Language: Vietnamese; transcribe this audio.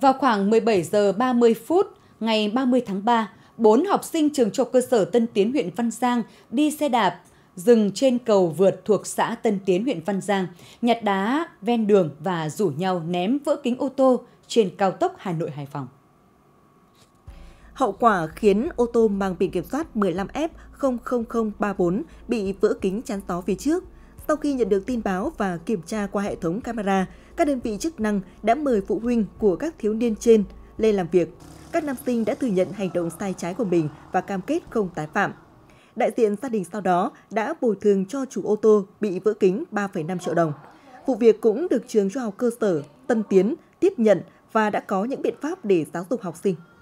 Vào khoảng 17 giờ 30 phút ngày 30 tháng 3, bốn học sinh trường trung cơ sở Tân Tiến huyện Văn Giang đi xe đạp dừng trên cầu vượt thuộc xã Tân Tiến huyện Văn Giang, nhặt đá ven đường và rủ nhau ném vỡ kính ô tô trên cao tốc Hà Nội Hải Phòng. Hậu quả khiến ô tô mang biển kiểm soát 15F00034 bị vỡ kính chắn gió phía trước. Sau khi nhận được tin báo và kiểm tra qua hệ thống camera, các đơn vị chức năng đã mời phụ huynh của các thiếu niên trên lên làm việc. Các nam sinh đã thừa nhận hành động sai trái của mình và cam kết không tái phạm. Đại diện gia đình sau đó đã bồi thường cho chủ ô tô bị vỡ kính 3,5 triệu đồng. Vụ việc cũng được trường trung học cơ sở Tân Tiến tiếp nhận và đã có những biện pháp để giáo dục học sinh.